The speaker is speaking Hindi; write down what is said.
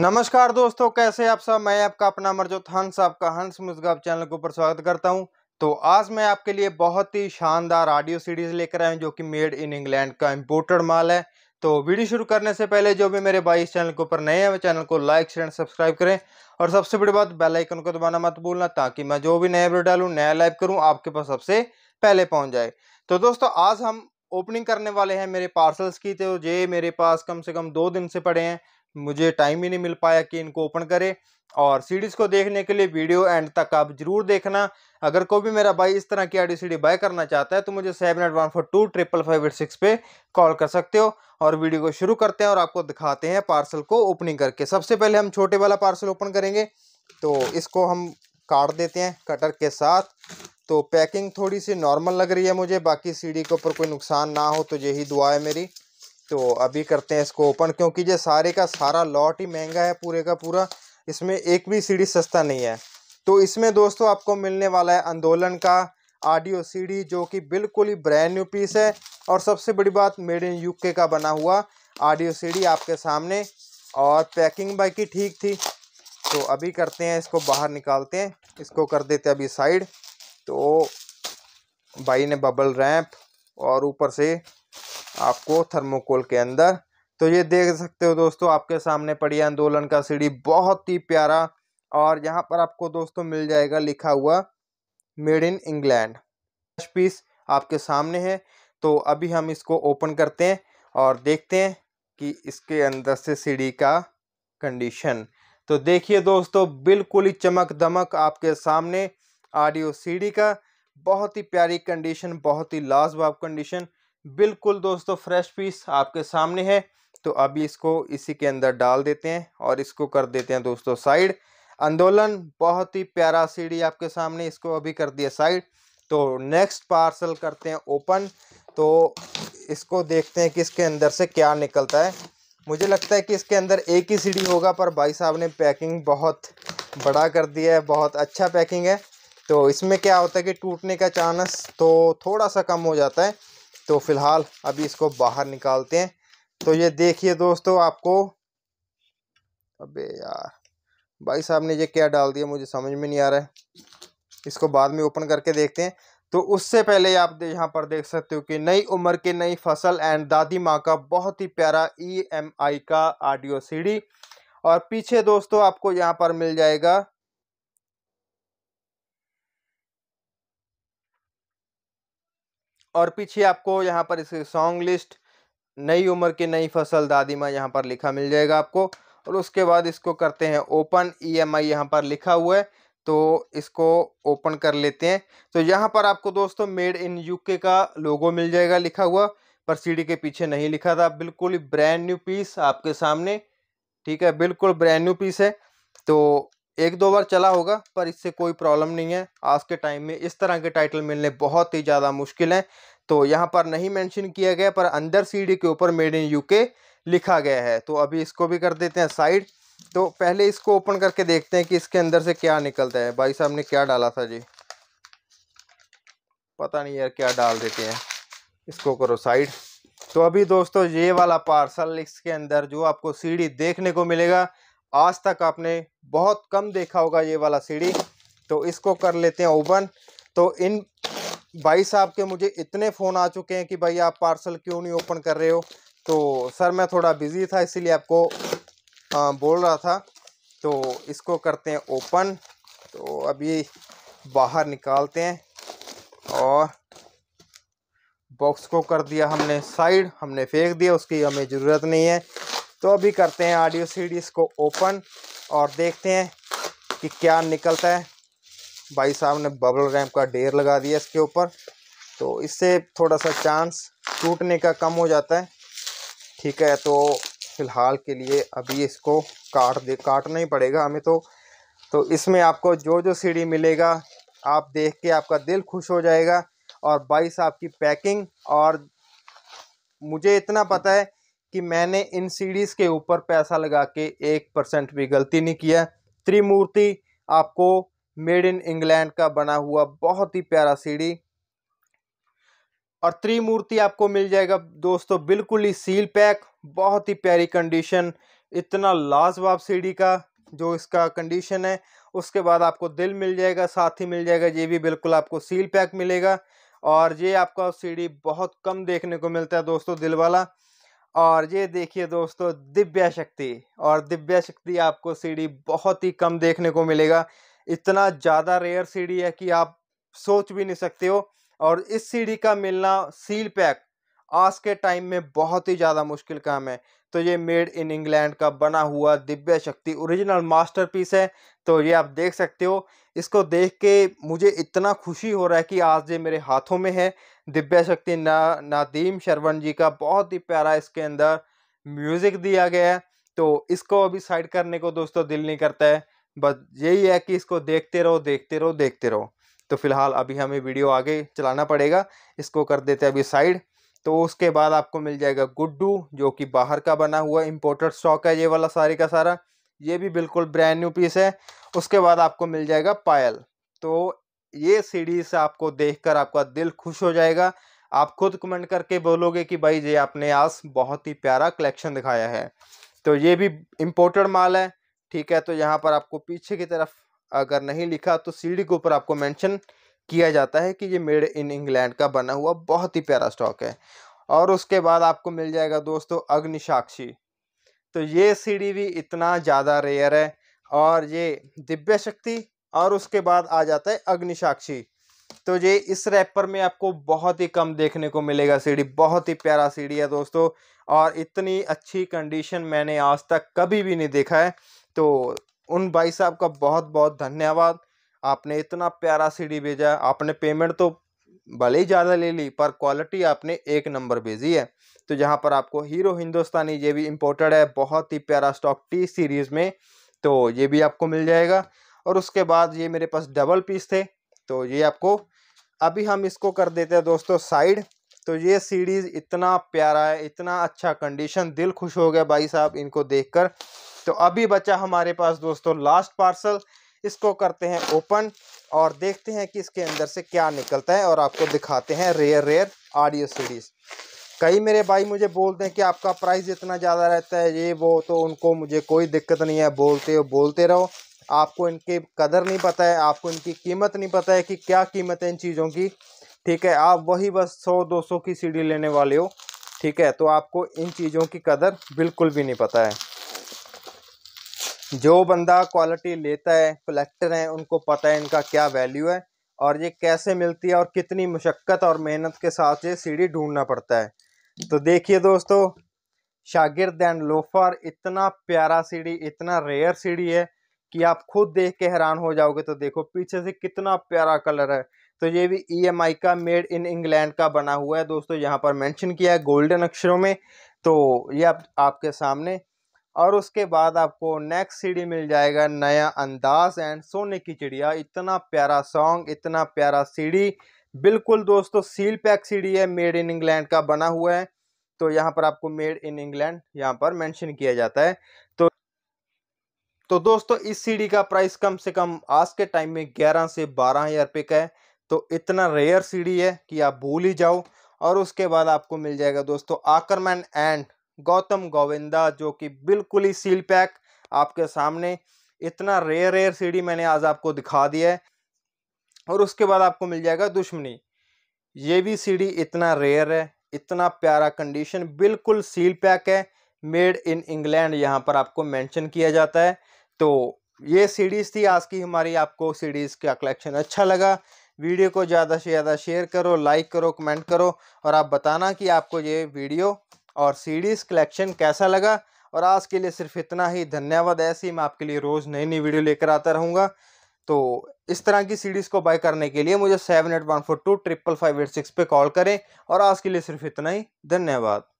नमस्कार दोस्तों कैसे आप सब मैं आपका अपना मरजोत हंस आपका हंस मुस्गाब चैनल के ऊपर स्वागत करता हूं तो आज मैं आपके लिए बहुत ही शानदार ऑडियो सीरीज लेकर आया हूं जो कि मेड इन इंग्लैंड का इम्पोर्टेड माल है तो वीडियो शुरू करने से पहले जो भी मेरे भाई इस चैनल के ऊपर नए हैं चैनल को लाइक शेयर सब्सक्राइब करें और सबसे बड़ी बात बेलाइकन को दबाना मत भूलना ताकि मैं जो भी नया वीडियो डालू नया लाइव करूँ आपके पास सबसे पहले पहुँच जाए तो दोस्तों आज हम ओपनिंग करने वाले हैं मेरे पार्सल्स की तो ये मेरे पास कम से कम दो दिन से पड़े हैं मुझे टाइम ही नहीं मिल पाया कि इनको ओपन करें और सीडीज़ को देखने के लिए वीडियो एंड तक आप जरूर देखना अगर कोई भी मेरा भाई इस तरह की आडी डी बाय करना चाहता है तो मुझे seven eight one four two triple five eight six पे कॉल कर सकते हो और वीडियो को शुरू करते हैं और आपको दिखाते हैं पार्सल को ओपनिंग करके सबसे पहले हम छोटे वाला पार्सल ओपन करेंगे तो इसको हम काट देते हैं कटर के साथ तो पैकिंग थोड़ी सी नॉर्मल लग रही है मुझे बाकी सीढ़ी के ऊपर कोई नुकसान ना हो तो यही दुआ है मेरी तो अभी करते हैं इसको ओपन क्योंकि ये सारे का सारा लॉट ही महंगा है पूरे का पूरा इसमें एक भी सीढ़ी सस्ता नहीं है तो इसमें दोस्तों आपको मिलने वाला है आंदोलन का ऑडियो सीडी जो कि बिल्कुल ही ब्रांड न्यू पीस है और सबसे बड़ी बात मेड इन यूके का बना हुआ ऑडियो सीडी आपके सामने और पैकिंग बाई की ठीक थी तो अभी करते हैं इसको बाहर निकालते हैं इसको कर देते अभी साइड तो भाई ने बबल रैंप और ऊपर से आपको थर्मोकोल के अंदर तो ये देख सकते हो दोस्तों आपके सामने पड़ी आंदोलन का सीढ़ी बहुत ही प्यारा और यहाँ पर आपको दोस्तों मिल जाएगा लिखा हुआ मेड इन इंग्लैंड पीस आपके सामने है तो अभी हम इसको ओपन करते हैं और देखते हैं कि इसके अंदर से सीढ़ी का कंडीशन तो देखिए दोस्तों बिल्कुल ही चमक दमक आपके सामने ऑडियो सीढ़ी का बहुत ही प्यारी कंडीशन बहुत ही लाजवाब कंडीशन बिल्कुल दोस्तों फ्रेश पीस आपके सामने है तो अभी इसको इसी के अंदर डाल देते हैं और इसको कर देते हैं दोस्तों साइड आंदोलन बहुत ही प्यारा सीढ़ी आपके सामने इसको अभी कर दिया साइड तो नेक्स्ट पार्सल करते हैं ओपन तो इसको देखते हैं कि इसके अंदर से क्या निकलता है मुझे लगता है कि इसके अंदर एक ही सीढ़ी होगा पर भाई साहब ने पैकिंग बहुत बड़ा कर दिया है बहुत अच्छा पैकिंग है तो इसमें क्या होता है कि टूटने का चांस तो थोड़ा सा कम हो जाता है तो फ़िलहाल अभी इसको बाहर निकालते हैं तो ये देखिए दोस्तों आपको अबे यार भाई साहब ने ये क्या डाल दिया मुझे समझ में नहीं आ रहा है इसको बाद में ओपन करके देखते हैं तो उससे पहले आप यहाँ पर देख सकते हो कि नई उम्र के नई फसल एंड दादी माँ का बहुत ही प्यारा ई एम आई का ऑडियो सीडी और पीछे दोस्तों आपको यहाँ पर मिल जाएगा और पीछे आपको यहाँ पर इस सॉन्ग लिस्ट नई उम्र की नई फसल दादी माँ यहाँ पर लिखा मिल जाएगा आपको और उसके बाद इसको करते हैं ओपन ई एम आई यहाँ पर लिखा हुआ है तो इसको ओपन कर लेते हैं तो यहाँ पर आपको दोस्तों मेड इन यूके का लोगो मिल जाएगा लिखा हुआ पर सीडी के पीछे नहीं लिखा था बिल्कुल ब्रांड न्यू पीस आपके सामने ठीक है बिल्कुल ब्रांड न्यू पीस है तो एक दो बार चला होगा पर इससे कोई प्रॉब्लम नहीं है आज के टाइम में इस तरह के टाइटल मिलने बहुत ही ज़्यादा मुश्किल हैं तो यहाँ पर नहीं मेंशन किया गया पर अंदर सीडी के ऊपर मेड इन यूके लिखा गया है तो अभी इसको भी कर देते हैं साइड तो पहले इसको ओपन करके देखते हैं कि इसके अंदर से क्या निकलता है भाई साहब ने क्या डाला था जी पता नहीं यार क्या डाल देते हैं इसको करो साइड तो अभी दोस्तों ये वाला पार्सल इसके अंदर जो आपको सीढ़ी देखने को मिलेगा आज तक आपने बहुत कम देखा होगा ये वाला सीढ़ी तो इसको कर लेते हैं ओपन तो इन भाई साहब के मुझे इतने फ़ोन आ चुके हैं कि भाई आप पार्सल क्यों नहीं ओपन कर रहे हो तो सर मैं थोड़ा बिज़ी था इसीलिए आपको आ, बोल रहा था तो इसको करते हैं ओपन तो अभी बाहर निकालते हैं और बॉक्स को कर दिया हमने साइड हमने फेंक दिया उसकी हमें ज़रूरत नहीं है तो अभी करते हैं ऑडियो सी इसको ओपन और देखते हैं कि क्या निकलता है भाई साहब ने बबल रैम का डेर लगा दिया इसके ऊपर तो इससे थोड़ा सा चांस टूटने का कम हो जाता है ठीक है तो फ़िलहाल के लिए अभी इसको काट दे काटना ही पड़ेगा हमें तो तो इसमें आपको जो जो सीढ़ी मिलेगा आप देख के आपका दिल खुश हो जाएगा और भाई साहब की पैकिंग और मुझे इतना पता है कि मैंने इन सीरीज़ के ऊपर पैसा लगा के एक परसेंट भी गलती नहीं किया त्रिमूर्ति आपको मेड इन इंग्लैंड का बना हुआ बहुत ही प्यारा सीडी और त्रिमूर्ति आपको मिल जाएगा दोस्तों बिल्कुल ही सील पैक बहुत ही प्यारी कंडीशन इतना लाजवाब सीडी का जो इसका कंडीशन है उसके बाद आपको दिल मिल जाएगा साथ ही मिल जाएगा ये भी बिल्कुल आपको सील पैक मिलेगा और ये आपका सीडी बहुत कम देखने को मिलता है दोस्तों दिल वाला और ये देखिए दोस्तों दिव्या शक्ति और दिव्या शक्ति आपको सीडी बहुत ही कम देखने को मिलेगा इतना ज़्यादा रेयर सीडी है कि आप सोच भी नहीं सकते हो और इस सीडी का मिलना सील पैक आज के टाइम में बहुत ही ज़्यादा मुश्किल काम है तो ये मेड इन इंग्लैंड का बना हुआ दिव्या शक्ति ओरिजिनल मास्टरपीस है तो ये आप देख सकते हो इसको देख के मुझे इतना खुशी हो रहा है कि आज ये मेरे हाथों में है दिव्या शक्ति ना नादीम शरवण जी का बहुत ही प्यारा इसके अंदर म्यूज़िक दिया गया है तो इसको अभी साइड करने को दोस्तों दिल नहीं करता है बस यही है कि इसको देखते रहो देखते रहो देखते रहो तो फिलहाल अभी हमें वीडियो आगे चलाना पड़ेगा इसको कर देते अभी साइड तो उसके बाद आपको मिल जाएगा गुड्डू जो कि बाहर का बना हुआ इम्पोर्टेड स्टॉक है ये वाला सारे का सारा ये भी बिल्कुल ब्रांड न्यू पीस है उसके बाद आपको मिल जाएगा पायल तो ये सीरीज़ आपको देखकर आपका दिल खुश हो जाएगा आप खुद कमेंट करके बोलोगे कि भाई ये आपने आज बहुत ही प्यारा कलेक्शन दिखाया है तो ये भी इम्पोर्टेड माल है ठीक है तो यहाँ पर आपको पीछे की तरफ अगर नहीं लिखा तो सीढ़ी के ऊपर आपको मेंशन किया जाता है कि ये मेड इन इंग्लैंड का बना हुआ बहुत ही प्यारा स्टॉक है और उसके बाद आपको मिल जाएगा दोस्तों अग्निशाक्षी तो ये सीढ़ी भी इतना ज़्यादा रेयर है और ये दिव्य शक्ति और उसके बाद आ जाता है अग्निशाक्षी तो ये इस रैपर में आपको बहुत ही कम देखने को मिलेगा सीढ़ी बहुत ही प्यारा सीढ़ी है दोस्तों और इतनी अच्छी कंडीशन मैंने आज तक कभी भी नहीं देखा है तो उन भाई साहब का बहुत बहुत धन्यवाद आपने इतना प्यारा सीढ़ी भेजा आपने पेमेंट तो भले ही ज़्यादा ले ली पर क्वालिटी आपने एक नंबर भेजी है तो जहाँ पर आपको हीरो हिंदुस्तानी ये भी इम्पोर्टेड है बहुत ही प्यारा स्टॉक टी सीरीज़ में तो ये भी आपको मिल जाएगा और उसके बाद ये मेरे पास डबल पीस थे तो ये आपको अभी हम इसको कर देते हैं दोस्तों साइड तो ये सीरीज़ इतना प्यारा है इतना अच्छा कंडीशन दिल खुश हो गया भाई साहब इनको देखकर तो अभी बचा हमारे पास दोस्तों लास्ट पार्सल इसको करते हैं ओपन और देखते हैं कि इसके अंदर से क्या निकलता है और आपको दिखाते हैं रेयर रेयर ऑडियो सीरीज़ कई मेरे भाई मुझे बोलते हैं कि आपका प्राइस इतना ज़्यादा रहता है ये वो तो उनको मुझे कोई दिक्कत नहीं है बोलते हो बोलते रहो आपको इनकी कदर नहीं पता है आपको इनकी कीमत नहीं पता है कि क्या कीमत है इन चीज़ों की ठीक है आप वही बस सौ दो सौ की सीढ़ी लेने वाले हो ठीक है तो आपको इन चीज़ों की कदर बिल्कुल भी नहीं पता है जो बंदा क्वालिटी लेता है कलेक्टर है उनको पता है इनका क्या वैल्यू है और ये कैसे मिलती है और कितनी मशक्क़त और मेहनत के साथ ये सीढ़ी ढूंढना पड़ता है तो देखिए दोस्तों शागिर्द एंड लोफर इतना प्यारा सीढ़ी इतना रेयर सीढ़ी है कि आप खुद देख के हैरान हो जाओगे तो देखो पीछे से कितना प्यारा कलर है तो ये भी ई e का मेड इन इंग्लैंड का बना हुआ है दोस्तों यहाँ पर मेंशन किया है गोल्डन अक्षरों में तो ये आप, आपके सामने और उसके बाद आपको नेक्स्ट सीडी मिल जाएगा नया अंदाज एंड सोने की चिड़िया इतना प्यारा सॉन्ग इतना प्यारा सीडी बिल्कुल दोस्तों सील पैक सीडी है मेड इन इंग्लैंड का बना हुआ है तो यहाँ पर आपको मेड इन इंग्लैंड यहाँ पर मेंशन किया जाता है तो तो दोस्तों इस सीडी का प्राइस कम से कम आज के टाइम में ग्यारह से बारह हज़ार रुपये का है तो इतना रेयर सीडी है कि आप भूल ही जाओ और उसके बाद आपको मिल जाएगा दोस्तों आकरमैन एंड गौतम गोविंदा जो कि बिल्कुल ही सील पैक आपके सामने इतना रेयर रेयर सीडी मैंने आज आपको दिखा दिया है और उसके बाद आपको मिल जाएगा दुश्मनी ये भी सीडी इतना रेयर है इतना प्यारा कंडीशन बिल्कुल सील पैक है मेड इन इंग्लैंड यहाँ पर आपको मेंशन किया जाता है तो ये सीरीज़ थी आज की हमारी आपको सीरीज़ का कलेक्शन अच्छा लगा वीडियो को ज़्यादा से ज़्यादा शेयर करो लाइक करो कमेंट करो और आप बताना कि आपको ये वीडियो और सीडीज़ कलेक्शन कैसा लगा और आज के लिए सिर्फ इतना ही धन्यवाद ऐसे ही मैं आपके लिए रोज़ नई नई वीडियो लेकर आता रहूँगा तो इस तरह की सीडीज़ को बाय करने के लिए मुझे seven eight one four two triple five eight six पर कॉल करें और आज के लिए सिर्फ इतना ही धन्यवाद